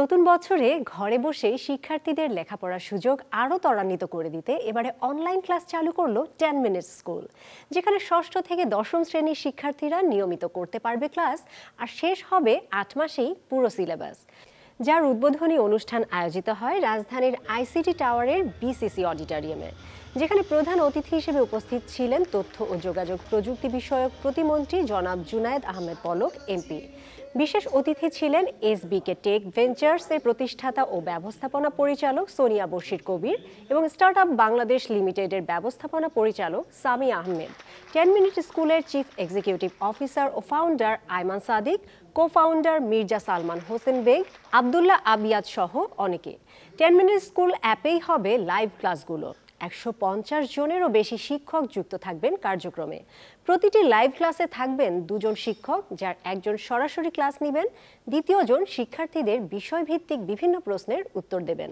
নতুন বছরে ঘরে বসে শিক্ষার্থীদের লেখাপড়ার সুযোগ আরও ত্বরান্বিত করে দিতে এবারে অনলাইন ক্লাস চালু করল টেন মিনিট স্কুল যেখানে ষষ্ঠ থেকে দশম শ্রেণীর শিক্ষার্থীরা নিয়মিত করতে পারবে ক্লাস আর শেষ হবে আট মাসেই পুরো সিলেবাস যার উদ্বোধনী অনুষ্ঠান আয়োজিত হয় রাজধানীর আইসিটি টাওয়ারের বিসিসি অডিটোরিয়ামে যেখানে প্রধান অতিথি হিসেবে উপস্থিত ছিলেন তথ্য ও যোগাযোগ প্রযুক্তি বিষয়ক প্রতিমন্ত্রী জনাব জুনায়েদ আহমেদ পলক এমপি বিশেষ অতিথি ছিলেন এসবিকে টেক ভেঞ্চার্স এর প্রতিষ্ঠাতা ও ব্যবস্থাপনা পরিচালক সোনিয়া বশির কবির এবং স্টার্ট আপ বাংলাদেশ লিমিটেডের ব্যবস্থাপনা পরিচালক সামি আহমেদ টেন মিনিট স্কুলের চিফ এক্সিকিউটিভ অফিসার ও founder Ayman Sadik co founder Mirza Salman Hossain Baig Abdullah Abiyad সহ অনেকে টেন মিনিট স্কুল অ্যাপেই হবে লাইভ ক্লাসগুলো একশো জনেরও বেশি শিক্ষক যুক্ত থাকবেন কার্যক্রমে প্রতিটি লাইভ ক্লাসে থাকবেন দুজন শিক্ষক যার একজন সরাসরি ক্লাস নেবেন দ্বিতীয়জন শিক্ষার্থীদের বিষয়ভিত্তিক বিভিন্ন প্রশ্নের উত্তর দেবেন